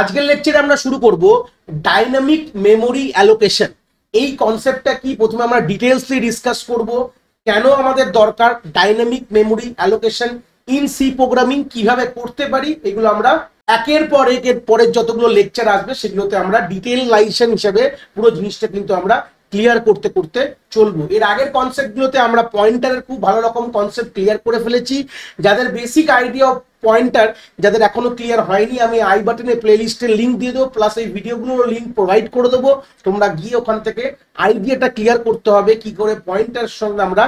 আজকের লেকচারে আমরা শুরু করব ডাইনামিক মেমোরি অ্যালোকেশন এই কনসেপ্টটা কি প্রথমে আমরা ডিটেলসলি ডিসকাস করব কেন আমাদের দরকার dynamic memory allocation in C programming কিভাবে করতে পারি এগুলো আমরা একের পর একের পরের যতগুলো লেকচার আসবে সেগুলোতে আমরা ডিটেল লাইসেন হিসেবে পুরো জিনিসটা কিন্তু আমরা ক্লিয়ার করতে করতে চলবো এর আগের কনসেপ্টগুলোতে আমরা পয়েন্টারের খুব ভালো রকম কনসেপ্ট ক্লিয়ার করে ফেলেছি যাদের বেসিক আইডিয়া অফ পয়েন্টার যাদের এখনো ক্লিয়ার হয়নি আমি আই বাটনে প্লেলিস্টের লিঙ্ক দিয়ে দেবো প্লাস এই ভিডিওগুলোর লিঙ্ক প্রোভাইড করে দেবো তোমরা গিয়ে ওখান থেকে আইডিয়াটা ক্লিয়ার করতে হবে কি করে পয়েন্টার সঙ্গে আমরা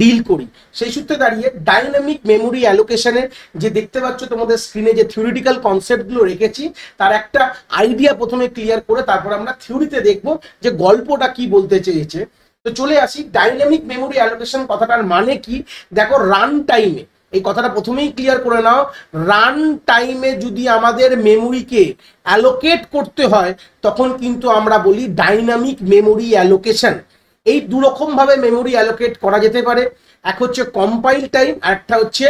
ডিল করি সেই সূত্রে দাঁড়িয়ে ডাইনামিক মেমোরি অ্যালোকেশনের যে দেখতে পাচ্ছ তোমাদের স্ক্রিনে যে থিওরিটিক্যাল কনসেপ্টগুলো রেখেছি তার একটা আইডিয়া প্রথমে ক্লিয়ার করে তারপর আমরা থিওরিতে দেখব যে গল্পটা কি বলতে চেয়েছে তো চলে আসি ডাইনামিক মেমোরি অ্যালোকেশন কথাটার মানে কি দেখো রান টাইমে এই কথাটা প্রথমেই ক্লিয়ার করে নাও রান টাইমে যদি আমাদের মেমোরিকে অ্যালোকেট করতে হয় তখন কিন্তু আমরা বলি ডাইনামিক মেমোরি অ্যালোকেশন এই দুরকমভাবে মেমোরি অ্যালোকেট করা যেতে পারে এক হচ্ছে কম্পাইল টাইম আর একটা হচ্ছে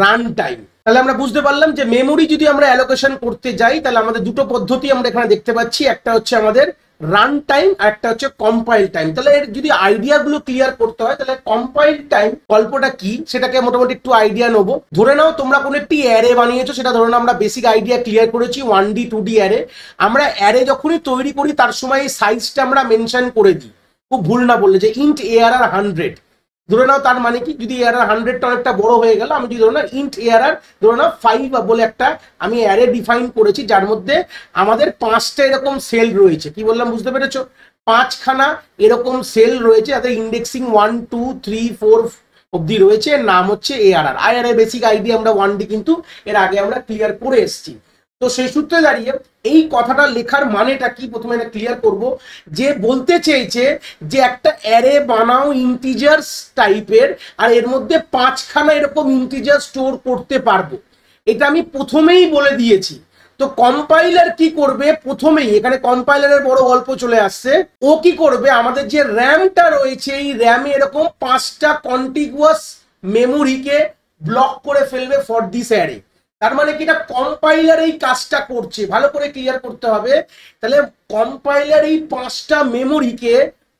রান টাইম তাহলে আমরা বুঝতে পারলাম যে মেমোরি যদি আমরা অ্যালোকেশন করতে যাই তাহলে আমাদের দুটো পদ্ধতি আমরা এখানে দেখতে পাচ্ছি একটা হচ্ছে আমাদের রান টাইম একটা হচ্ছে কম্পাইল টাইম তাহলে এর যদি আইডিয়া গুলো ক্লিয়ার করতে হয় তাহলে কম্পাইল টাইম গল্পটা কি সেটাকে মোটামুটি একটু আইডিয়া নেব ধরে নাও তোমরা কোনো একটি অ্যারে বানিয়েছো সেটা ধরে নাও আমরা বেসিক আইডিয়া ক্লিয়ার করেছি one D two D array আমরা অ্যারে যখনই তৈরি করি তার সময় এই সাইজটা আমরা মেনশন করে দিই খুব ভুল না বললে যে ইন্ট এ আর আর হান্ড্রেড ধরে নাও তার মানে কি যদি এয়ারার হান্ড্রেডটা অনেকটা বড় হয়ে গেল আমি যদি ধরে নাও ইন্ট এয়ারার ধরে নাও ফাইভ বলে একটা আমি অ্যারে ডিফাইন করেছি যার মধ্যে আমাদের পাঁচটা এরকম সেল রয়েছে কি বললাম বুঝতে পেরেছো পাঁচখানা এরকম সেল রয়েছে যাতে indexing one two three four অবধি রয়েছে নাম হচ্ছে এআরআর এ বেসিক আইডি আমরা ওয়ান ডি কিন্তু এর আগে আমরা ক্লিয়ার করে এসেছি তো সেই সূত্রে দাঁড়িয়ে এই কথাটা লেখার মানেটা কি প্রথমে ক্লিয়ার করব যে বলতে চেয়েছে যে একটা অ্যারে বানাও ইন্টিজার্স টাইপের আর এর মধ্যে পাঁচখানা এরকম ইন্টিজার স্টোর করতে পারবো এটা আমি প্রথমেই বলে দিয়েছি তো কম্পাইলার কি করবে প্রথমেই এখানে কম্পাইলারের বড় গল্প চলে আসছে ও কি করবে আমাদের যে র্যামটা রয়েছে এই র্যামে এরকম পাঁচটা কন্টিগুয়াস মেমোরিকে ব্লক করে ফেলবে ফর দিস অ্যারে তার মানে কি এটা কম্পাইলার এই কাজটা করছে ভালো করে ক্লিয়ার করতে হবে তাহলে কম্পাইলার এই পাঁচটা মেমোরিকে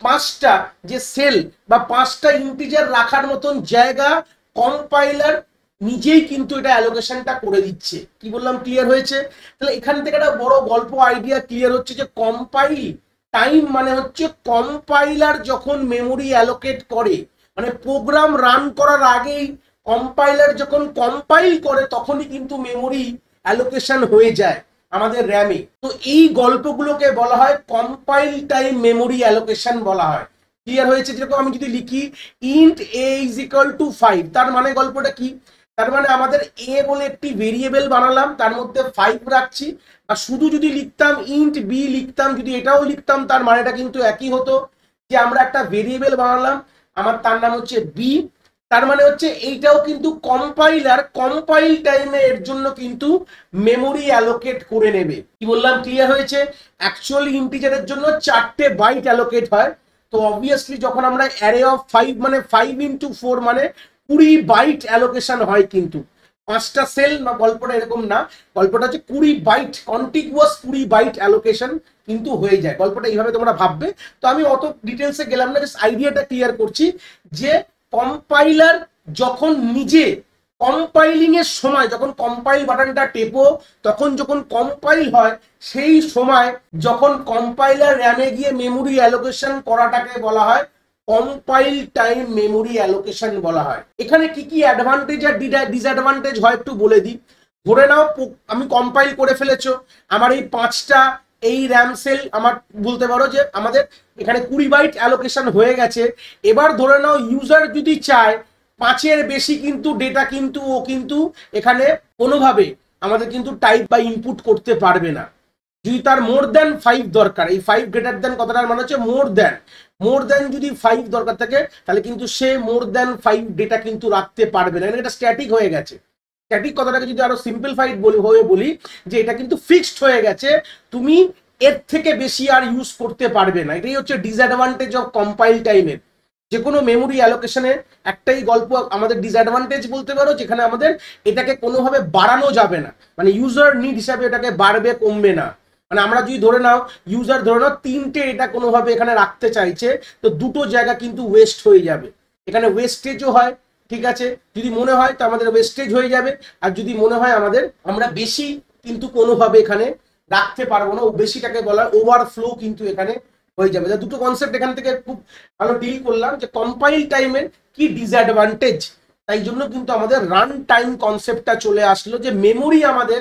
পাঁচটা যে সেল বা পাঁচটা ইন্টিজার রাখার মতন জায়গা কম্পাইলার নিজেই কিন্তু এটা অ্যালোকেশনটা করে দিচ্ছে কি বললাম ক্লিয়ার হয়েছে তাহলে এখান থেকে একটা বড় গল্প আইডিয়া ক্লিয়ার হচ্ছে যে কম্পাইল টাইম মানে হচ্ছে কম্পাইলার যখন মেমোরি অ্যালোকেট করে মানে প্রোগ্রাম রান করার আগেই কম্পাইলার যখন কম্পাইল করে তখনই কিন্তু মেমোরি অ্যালোকেশন হয়ে যায় আমাদের র্যামে তো এই গল্পগুলোকে বলা হয় কম্পাইল টাইম মেমোরি অ্যালোকেশন বলা হয় ক্লিয়ার হয়েছে যেরকম আমি যদি লিখি int a is equal to five তার মানে গল্পটা কি তার মানে আমাদের এ বলে একটি ভেরিয়েবল বানালাম তার মধ্যে ফাইভ রাখছি বা শুধু যদি লিখতাম ইন্ট বি লিখতাম যদি এটাও লিখতাম তার মানেটা কিন্তু একই হতো যে আমরা একটা ভেরিয়েবল বানালাম আমার তার নাম হচ্ছে বি তার মানে হচ্ছে এইটাও কিন্তু কম্পাইলার কম্পাইল টাইমে এর জন্য কিন্তু মেমোরি অ্যালোকেট করে নেবে কি বললাম ক্লিয়ার হয়েছে অ্যাকচুয়ালি ইন্টিজারের জন্য চারটে বাইট অ্যালোকেট হয় তো অবভিয়াসলি যখন আমরা অ্যারে অফ ফাইভ মানে ফাইভ ইন্টু ফোর মানে কুড়ি বাইট অ্যালোকেশন হয় কিন্তু পাঁচটা সেল বা গল্পটা এরকম না গল্পটা হচ্ছে কুড়ি বাইট কন্টিগুয়াস কুড়ি বাইট অ্যালোকেশন কিন্তু হয়ে যায় গল্পটা এইভাবে তোমরা ভাববে তো আমি অত ডিটেলসে গেলাম না জাস্ট আইডিয়াটা ক্লিয়ার করছি যে কম্পাইলার যখন নিজে কম্পাইলিং এর সময় যখন কম্পাইল বাটনটা টেপো তখন যখন কম্পাইল হয় সেই সময় যখন কম্পাইলার র্যামে গিয়ে মেমোরি অ্যালোকেশন করাটাকে বলা হয় কম্পাইল টাইম মেমোরি অ্যালোকেশন বলা হয় এখানে কি কি অ্যাডভান্টেজ আর ডিসঅ্যাডভান্টেজ হয় একটু বলে দিই ধরে নাও আমি কম্পাইল করে ফেলেছো আমার এই পাঁচটা এই র্যাম সেল আমার বলতে পারো যে আমাদের এখানে কুড়ি বাইট অ্যালোকেশন হয়ে গেছে এবার ধরে নাও ইউজার যদি চায় পাঁচের বেশি কিন্তু ডেটা কিন্তু ও কিন্তু এখানে কোনোভাবে আমাদের কিন্তু টাইপ বা ইনপুট করতে পারবে না যদি তার মোর দেন ফাইভ দরকার এই ফাইভ গ্রেটার দেন কথাটার মানে হচ্ছে মোর দেন মোর দেন যদি ফাইভ দরকার থাকে তাহলে কিন্তু সে মোর দেন ফাইভ ডেটা কিন্তু রাখতে পারবে না এটা স্ট্যাটিক হয়ে গেছে স্ট্যাটিক কথাটাকে যদি আরো সিম্পলিফাইড বলি হয়ে বলি যে এটা কিন্তু ফিক্সড হয়ে গেছে তুমি এর থেকে বেশি আর ইউজ করতে পারবে না এটাই হচ্ছে ডিসঅ্যাডভান্টেজ অফ কম্পাইল টাইমের যে কোনো মেমোরি অ্যালোকেশনে একটাই গল্প আমাদের ডিসঅ্যাডভান্টেজ বলতে পারো যেখানে আমাদের এটাকে কোনোভাবে বাড়ানো যাবে না মানে ইউজার নিড হিসাবে এটাকে বাড়বে কমবে না মানে আমরা যদি ধরে নাও ইউজার ধরে নাও তিনটে এটা কোনোভাবে এখানে রাখতে চাইছে তো দুটো জায়গা কিন্তু ওয়েস্ট হয়ে যাবে এখানে ওয়েস্টেজও হয় ঠিক আছে যদি মনে হয় তো আমাদের ওয়েস্টেজ হয়ে যাবে আর যদি মনে হয় আমাদের আমরা বেশি কিন্তু কোনোভাবে এখানে রাখতে পারবো না বেশিটাকে বলার ওভারফ্লো কিন্তু এখানে হয়ে যাবে দুটো কনসেপ্ট এখান থেকে খুব ভালো ডিল করলাম যে কম্পাইল টাইমের কি ডিসঅ্যাডভান্টেজ তাই জন্য কিন্তু আমাদের রান টাইম কনসেপ্টটা চলে আসলো যে মেমোরি আমাদের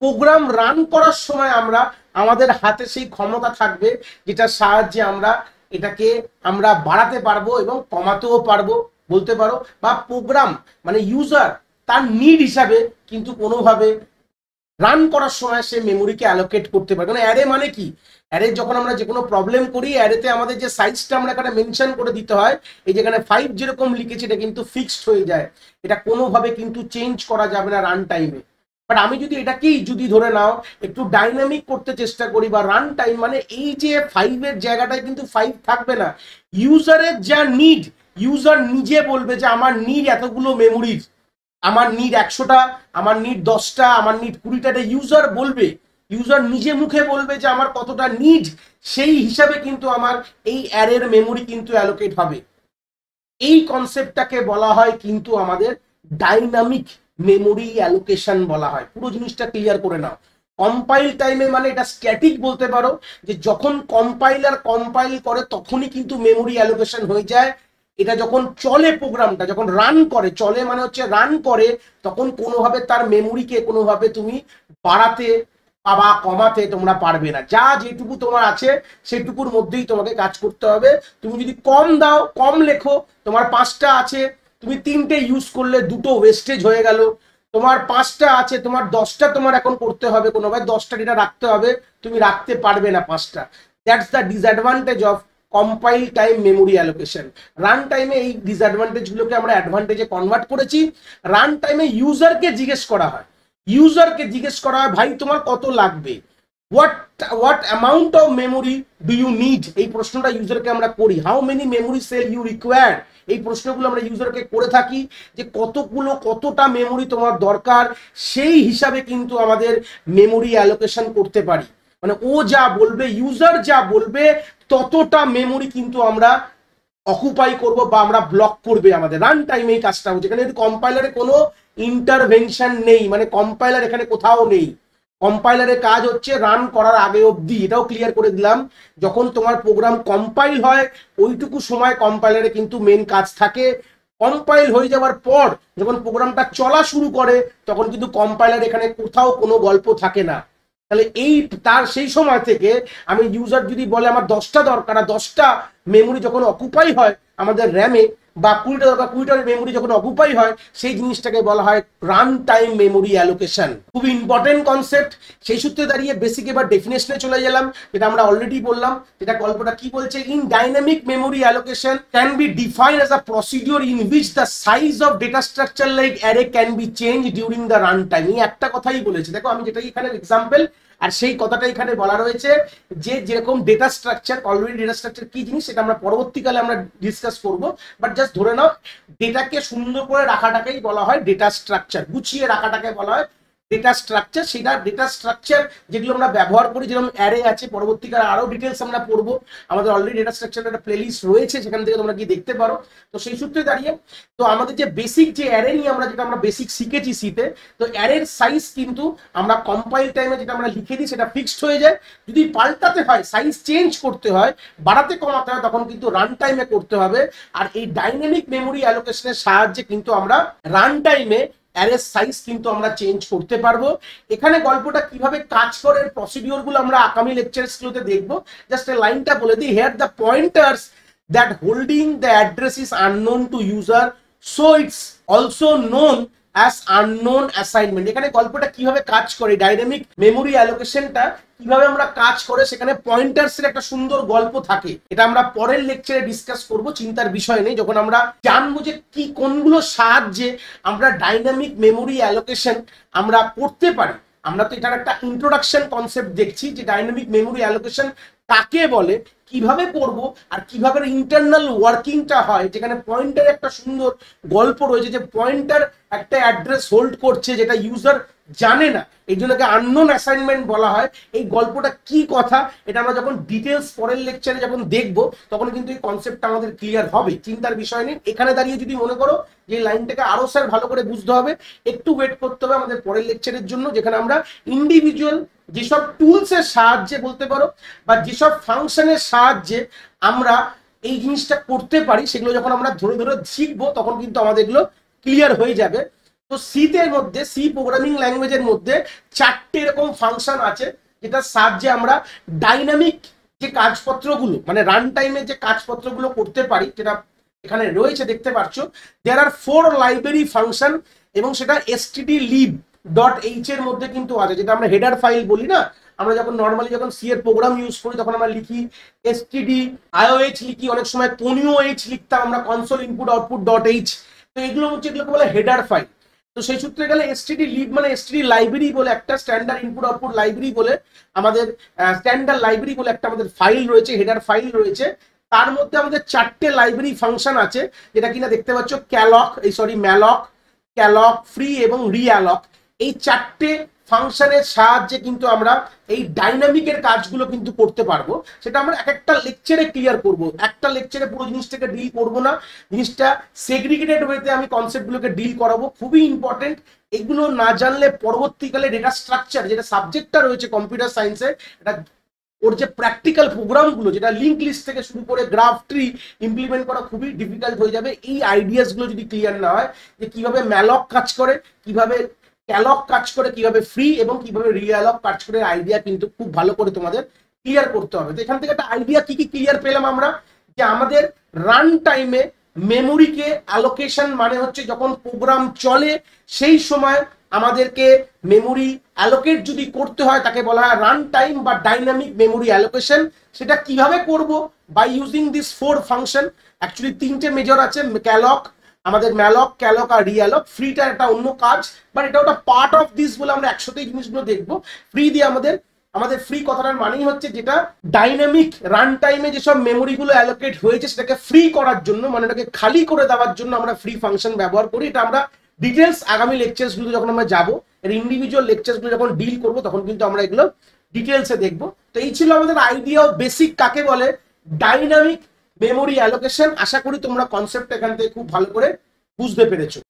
প্রোগ্রাম রান করার সময় আমরা আমাদের হাতে সেই ক্ষমতা থাকবে যেটার সাহায্যে আমরা এটাকে আমরা বাড়াতে পারবো এবং কমাতেও পারবো বলতে পারো বা প্রোগ্রাম মানে ইউজার তার নিড হিসাবে কিন্তু কোনোভাবে রান করার সময় সে মেমোরিকে অ্যালোকেট করতে পারে কারণ অ্যারে মানে, মানে কি অ্যারে যখন আমরা যে কোনো প্রবলেম করি অ্যারেতে আমাদের যে সাইজটা আমরা একটা মেনশন করে দিতে হয় এই যেখানে ফাইভ যেরকম লিখেছি এটা কিন্তু ফিক্সড হয়ে যায় এটা কোনোভাবে কিন্তু চেঞ্জ করা যাবে না রান টাইমে বাট আমি যদি এটাকেই যদি ধরে নাও একটু ডাইনামিক করতে চেষ্টা করি বা রান টাইম মানে এই যে ফাইভের জায়গাটায় কিন্তু ফাইভ থাকবে না ইউজারের যা নিড ইউজার নিজে বলবে যে আমার নিড এতগুলো মেমোরিজ আমার নিট একশোটা আমার নিট দশটা আমার নিট কুড়িটা ইউজার বলবে ইউজার নিজে মুখে বলবে যে আমার কতটা নিড সেই হিসাবে কিন্তু আমার এই অ্যারের মেমোরি কিন্তু অ্যালোকেট হবে এই কনসেপ্টটাকে বলা হয় কিন্তু আমাদের ডাইনামিক মেমোরি অ্যালোকেশন বলা হয় পুরো জিনিসটা ক্লিয়ার করে নাও কম্পাইল টাইমে মানে এটা স্ট্যাটিক বলতে পারো যে যখন কম্পাইলার কম্পাইল করে তখনই কিন্তু মেমোরি অ্যালোকেশন হয়ে যায় এটা যখন চলে প্রোগ্রামটা যখন রান করে চলে মানে হচ্ছে রান করে তখন কোনোভাবে তার মেমোরিকে কোনোভাবে তুমি বাড়াতে বা কমাতে তোমরা পারবে না যা যেটুকু তোমার আছে সেটুকুর মধ্যেই তোমাকে কাজ করতে হবে তুমি যদি কম দাও কম লেখো তোমার পাঁচটা আছে তুমি তিনটে ইউজ করলে দুটো ওয়েস্টেজ হয়ে গেল তোমার পাঁচটা আছে তোমার দশটা তোমার এখন করতে হবে কোনোভাবে দশটা ডেটা রাখতে হবে তুমি রাখতে পারবে না পাঁচটা that's the disadvantage of compile time memory allocation run টাইমে এই ডিসঅ্যাডভান্টেজগুলোকে আমরা অ্যাডভান্টেজে কনভার্ট করেছি রান টাইমে ইউজারকে জিজ্ঞেস করা হয় ইউজারকে জিজ্ঞেস করা হয় ভাই তোমার কত লাগবে what what amount of memory do you need এই প্রশ্নটা ইউজারকে আমরা করি how many memory cell you require এই প্রশ্নগুলো আমরা ইউজারকে করে থাকি যে কতগুলো কতটা মেমোরি তোমার দরকার সেই হিসাবে কিন্তু আমাদের মেমোরি অ্যালোকেশন করতে পারি মানে ও যা বলবে ইউজার যা বলবে ততটা মেমোরি কিন্তু আমরা অকুপাই করব বা আমরা ব্লক করবে আমাদের রান টাইমে এই কাজটা হচ্ছে এখানে কম্পাইলারে কোনো ইন্টারভেনশন নেই মানে কম্পাইলার এখানে কোথাও নেই কম্পাইলারের কাজ হচ্ছে রান করার আগে অবধি এটাও ক্লিয়ার করে দিলাম যখন তোমার প্রোগ্রাম কম্পাইল হয় ওইটুকু সময় কম্পাইলারে কিন্তু মেন কাজ থাকে কম্পাইল হয়ে যাওয়ার পর যখন প্রোগ্রামটা চলা শুরু করে তখন কিন্তু কম্পাইলার এখানে কোথাও কোনো গল্প থাকে না তাহলে এই তার সেই সময় থেকে আমি ইউজার যদি বলে আমার দশটা দরকার আর দশটা মেমোরি যখন অকুপাই হয় আমাদের র্যামে বা কুড়িটা দরকার কুড়িটার মেমোরি যখন অকুপাই হয় সেই জিনিসটাকে বলা হয় রান টাইম মেমোরি অ্যালোকেশন খুব ইম্পর্টেন্ট কনসেপ্ট সেই সূত্রে দাঁড়িয়ে বেসিক এবার ডেফিনেশনে চলে গেলাম যেটা আমরা অলরেডি বললাম যেটা গল্পটা কি বলছে in dynamic memory allocation can be define as a procedure in which the size of data structure like array can be change during the run time এই একটা কথাই বলেছে দেখো আমি যেটা এখানে এক্সাম্পল আর সেই কথাটা এখানে বলা রয়েছে যে যেরকম data structure already data structure কি জিনিস সেটা আমরা পরবর্তীকালে আমরা ডিসকাস করব বাট জাস্ট ধরে নাও ডেটাকে সুন্দর করে রাখাটাকেই বলা হয় ডেটা স্ট্রাকচার গুছিয়ে রাখাটাকে বলা হয় ডেটা স্ট্রাকচার সেটা ডেটা স্ট্রাকচার যেগুলো আমরা ব্যবহার করি যেরকম অ্যারে আছে পরবর্তীকালে আরও ডিটেলস আমরা পড়ব আমাদের অলরেডি ডেটা স্ট্রাকচারের একটা প্লেলিস্ট রয়েছে সেখান থেকে তোমরা কি দেখতে পারো তো সেই সূত্রে দাঁড়িয়ে তো আমাদের যে বেসিক যে অ্যারে নিয়ে আমরা যেটা আমরা বেসিক শিখেছি সিতে তো অ্যারের সাইজ কিন্তু আমরা কম্পাইল টাইমে যেটা আমরা লিখে দিই সেটা ফিক্সড হয়ে যায় যদি পাল্টাতে হয় সাইজ চেঞ্জ করতে হয় বাড়াতে কমাতে হয় তখন কিন্তু রান টাইমে করতে হবে আর এই ডাইনামিক মেমোরি অ্যালোকেশনের সাহায্যে কিন্তু আমরা রান টাইমে অ্যারের সাইজ কিন্তু আমরা চেঞ্জ করতে পারবো এখানে গল্পটা কিভাবে কাজ করে প্রসিডিওরগুলো আমরা আগামী লেকচারসগুলোতে দেখবো জাস্ট লাইনটা বলে দিই here the pointers that holding the address is unknown to user so it's also known as unknown assignment এখানে গল্পটা কিভাবে কাজ করে ডাইনামিক মেমোরি অ্যালোকেশনটা কিভাবে আমরা কাজ করে সেখানে পয়েন্টার্সের একটা সুন্দর গল্প থাকে এটা আমরা পরের লেকচারে ডিসকাস করব চিন্তার বিষয় নেই যখন আমরা জানবো যে কি কোনগুলো সাহায্যে আমরা ডাইনামিক মেমোরি অ্যালোকেশন আমরা করতে পারি আমরা তো এটার একটা ইন্ট্রোডাকশন কনসেপ্ট দেখছি যে ডাইনামিক মেমোরি অ্যালোকেশন কাকে বলে কিভাবে পড়ব আর কিভাবে ইন্টারনাল ওয়ার্কিংটা হয় যেখানে পয়েন্টার একটা সুন্দর গল্প রয়েছে যে পয়েন্টার একটা অ্যাড্রেস হোল্ড করছে যেটা ইউজার জানে না এই জন্যকে আননোন অ্যাসাইনমেন্ট বলা হয় এই গল্পটা কি কথা এটা আমরা যখন ডিটেলস পরের লেকচারে যখন দেখব তখন কিন্তু এই কনসেপ্টটা আমাদের ক্লিয়ার হবে চিন্তার বিষয় নেই এখানে দাঁড়িয়ে যদি মনে করো যে লাইনটাকে আরও স্যার ভালো করে বুঝতে হবে একটু ওয়েট করতে হবে আমাদের পরের লেকচারের জন্য যেখানে আমরা ইন্ডিভিজুয়াল যেসব টুলসের সাহায্যে বলতে পারো বা যেসব ফাংশনের সাহায্যে আমরা এই জিনিসটা করতে পারি সেগুলো যখন আমরা ধরে ধরে শিখবো তখন কিন্তু আমাদের এগুলো ক্লিয়ার হয়ে যাবে তো সিতের মধ্যে সি প্রোগ্রামিং ল্যাঙ্গুয়েজের মধ্যে চারটে এরকম ফাংশন আছে যেটার সাহায্যে আমরা ডাইনামিক যে কাজপত্রগুলো মানে রান টাইমে যে কাজপত্রগুলো করতে পারি যেটা এখানে রয়েছে দেখতে পাচ্ছ there are four library function এবং সেটা এসটিডি লিভ ডট এইচ এর মধ্যে কিন্তু আছে যেটা আমরা হেডার ফাইল বলি না আমরা যখন নর্মালি যখন সি এর প্রোগ্রাম ইউজ করি তখন আমরা লিখি এসটিডি আইওএইচ লিখি অনেক সময় কোনিও এইচ লিখতাম আমরা console input output dot H তো এগুলো হচ্ছে এগুলোকে বলে হেডার ফাইল তো সেই সূত্রে গেলে এসটিডি লিড মানে এসটিডি লাইব্রেরি বলে একটা স্ট্যান্ডার্ড ইনপুট আউটপুট লাইব্রেরি বলে আমাদের স্ট্যান্ডার্ড লাইব্রেরি বলে একটা আমাদের ফাইল রয়েছে হেডার ফাইল রয়েছে তার মধ্যে আমাদের চারটে লাইব্রেরি ফাংশন আছে যেটা কিনা দেখতে পাচ্ছ ক্যালক এই সরি ম্যালক ক্যালক ফ্রি এবং রিঅ্যালক এই চারটে ফাংশনের সাহায্যে কিন্তু আমরা এই ডাইনামিকের কাজগুলো কিন্তু করতে পারবো সেটা আমরা এক একটা লেকচারে ক্লিয়ার করব একটা লেকচারে পুরো জিনিসটাকে ডিল করব না জিনিসটা সেগ্রিগেটেড ওয়েতে আমি কনসেপ্টগুলোকে ডিল করাবো খুবই ইম্পর্টেন্ট এগুলো না জানলে পরবর্তীকালে ডেটা স্ট্রাকচার যেটা সাবজেক্টটা রয়েছে কম্পিউটার সায়েন্সে এটা ওর যে প্র্যাকটিক্যাল প্রোগ্রামগুলো যেটা লিঙ্ক লিস্ট থেকে শুরু করে গ্রাফ ট্রি ইমপ্লিমেন্ট করা খুবই ডিফিকাল্ট হয়ে যাবে এই আইডিয়াসগুলো যদি ক্লিয়ার না হয় যে কীভাবে ম্যালক কাজ করে কিভাবে অ্যালক কাজ করে কিভাবে ফ্রি এবং কিভাবে রিঅ্যালক কাজ করে আইডিয়া কিন্তু খুব ভালো করে তোমাদের ক্লিয়ার করতে হবে তো এখান থেকে একটা আইডিয়া কি কি ক্লিয়ার পেলাম আমরা যে আমাদের রান টাইমে মেমোরিকে অ্যালোকেশন মানে হচ্ছে যখন প্রোগ্রাম চলে সেই সময় আমাদেরকে মেমোরি অ্যালোকেট যদি করতে হয় তাকে বলা হয় রান টাইম বা ডাইনামিক মেমোরি অ্যালোকেশন সেটা কিভাবে করব by using this four function actually তিনটে মেজর আছে ক্যালক আমাদের ম্যালক ক্যালক আর রিয়ালক ফ্রিটা একটা অন্য কাজ বাট এটা ওটা পার্ট অফ দিস বলে আমরা একসাথেই জিনিসগুলো দেখবো ফ্রি দিয়ে আমাদের আমাদের ফ্রি কথাটার মানেই হচ্ছে যেটা ডাইনামিক রান টাইমে যেসব মেমোরিগুলো অ্যালোকেট হয়েছে সেটাকে ফ্রি করার জন্য মানে ওটাকে খালি করে দেওয়ার জন্য আমরা ফ্রি ফাংশন ব্যবহার করি এটা আমরা ডিটেলস আগামী গুলো যখন আমরা যাবো এর ইন্ডিভিজুয়াল গুলো যখন ডিল করবো তখন কিন্তু আমরা এগুলো ডিটেলসে দেখবো তো এই ছিল আমাদের আইডিয়া বেসিক কাকে বলে ডাইনামিক মেমোরি অ্যালোকেশন আশা করি তোমরা কনসেপ্ট এখান থেকে খুব ভালো করে বুঝতে পেরেছো